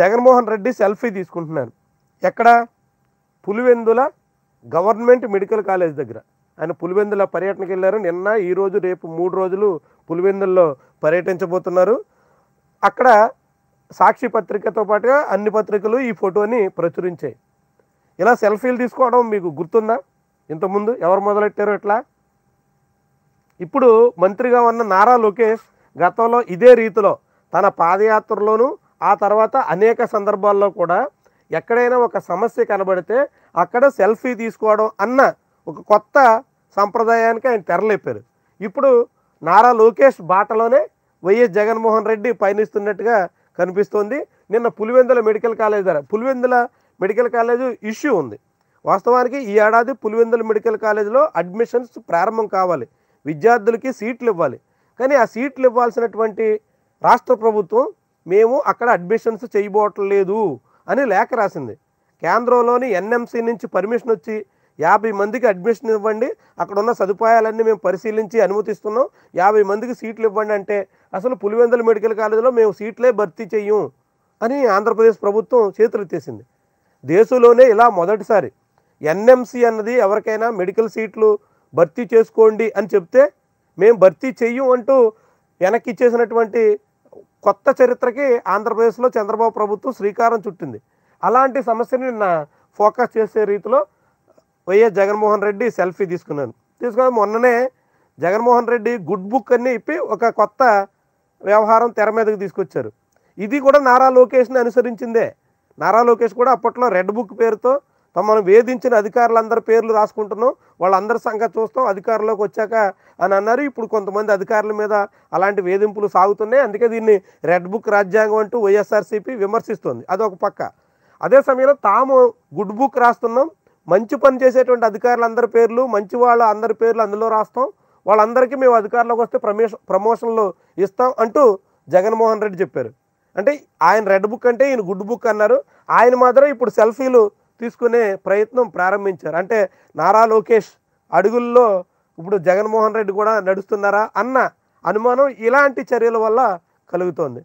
Jaganmohan Reddy selfie తీసుకుంటున్నాను ఎక్కడ Pulivendula government medical college దగ్గర ఆయన పులివెందుల పర్యటనకు వెళ్ళారు నిన్న ఈరోజు రేపు మూడు రోజులు పులివెందుల్లో పర్యటించబోతున్నారు అక్కడ సాక్షి పత్రికతో పాటుగా అన్ని పత్రికలు ఈ ఫోటోని ప్రచురించాయి ఇలా సెల్ఫీలు తీసుకోవడం మీకు గుర్తుందా ఇంతకుముందు ఎవరు మొదలెట్టారు ఎట్లా ఇప్పుడు మంత్రిగా ఉన్న నారా లోకేష్ గతంలో ఇదే రీతిలో తన పాదయాత్రలోనూ ఆ తర్వాత అనేక సందర్భాల్లో కూడా ఎక్కడైనా ఒక సమస్య కనబడితే అక్కడ సెల్ఫీ తీసుకోవడం అన్న ఒక కొత్త సంప్రదాయానికి ఆయన తెరలేపారు ఇప్పుడు నారా లోకేష్ బాటలోనే వైఎస్ జగన్మోహన్ రెడ్డి పయనిస్తున్నట్టుగా కనిపిస్తోంది నిన్న పులివెందుల మెడికల్ కాలేజ్ ద్వారా పులివెందుల మెడికల్ కాలేజ్ ఇష్యూ ఉంది వాస్తవానికి ఈ ఏడాది పులివెందుల మెడికల్ కాలేజీలో అడ్మిషన్స్ ప్రారంభం కావాలి విద్యార్థులకి సీట్లు ఇవ్వాలి కానీ ఆ సీట్లు ఇవ్వాల్సినటువంటి రాష్ట్ర ప్రభుత్వం మేము అక్కడ అడ్మిషన్స్ చేయబోవట్లేదు అని లేఖ రాసింది కేంద్రంలోని ఎన్ఎంసీ నుంచి పర్మిషన్ వచ్చి యాభై మందికి అడ్మిషన్ ఇవ్వండి అక్కడ ఉన్న సదుపాయాలన్నీ మేము పరిశీలించి అనుమతిస్తున్నాం యాభై మందికి సీట్లు ఇవ్వండి అంటే అసలు పులివెందుల మెడికల్ కాలేజీలో మేము సీట్లే భర్తీ చెయ్యం అని ఆంధ్రప్రదేశ్ ప్రభుత్వం చేతులెత్తేసింది దేశంలోనే ఇలా మొదటిసారి ఎన్ఎంసీ అన్నది ఎవరికైనా మెడికల్ సీట్లు భర్తీ చేసుకోండి అని చెప్తే మేము భర్తీ చెయ్యం అంటూ వెనక్కి ఇచ్చేసినటువంటి కొత్త చరిత్రకి ఆంధ్రప్రదేశ్లో చంద్రబాబు ప్రభుత్వం శ్రీకారం చుట్టింది అలాంటి సమస్యని నిన్న ఫోకస్ చేసే రీతిలో వైఎస్ జగన్మోహన్ రెడ్డి సెల్ఫీ తీసుకున్నాను తీసుకుని మొన్ననే జగన్మోహన్ రెడ్డి గుడ్ బుక్ అని ఇప్పి ఒక కొత్త వ్యవహారం తెర మీదకి తీసుకొచ్చారు ఇది కూడా నారా లోకేష్ని అనుసరించిందే నారా లోకేష్ కూడా అప్పట్లో రెడ్ బుక్ పేరుతో తమను వేధించిన అధికారులందరి పేర్లు రాసుకుంటున్నాం వాళ్ళందరి సంగతి చూస్తాం అధికారంలోకి వచ్చాక అని అన్నారు ఇప్పుడు కొంతమంది అధికారుల మీద అలాంటి వేధింపులు సాగుతున్నాయి అందుకే దీన్ని రెడ్ బుక్ రాజ్యాంగం అంటూ వైఎస్ఆర్సీపీ విమర్శిస్తోంది అదొక పక్క అదే సమయంలో తాము గుడ్ బుక్ రాస్తున్నాం మంచి పని చేసేటువంటి అధికారులందరి పేర్లు మంచి వాళ్ళ అందరి పేర్లు అందులో రాస్తాం వాళ్ళందరికీ మేము అధికారంలోకి వస్తే ప్రమోషన్ ప్రమోషన్లు ఇస్తాం అంటూ జగన్మోహన్ రెడ్డి చెప్పారు అంటే ఆయన రెడ్ బుక్ అంటే ఈయన గుడ్ బుక్ అన్నారు ఆయన మాత్రం ఇప్పుడు సెల్ఫీలు తీసుకునే ప్రయత్నం ప్రారంభించారు అంటే నారా లోకేష్ అడుగుల్లో ఇప్పుడు జగన్మోహన్ రెడ్డి కూడా నడుస్తున్నారా అన్న అనుమానం ఇలాంటి చర్యల వల్ల కలుగుతోంది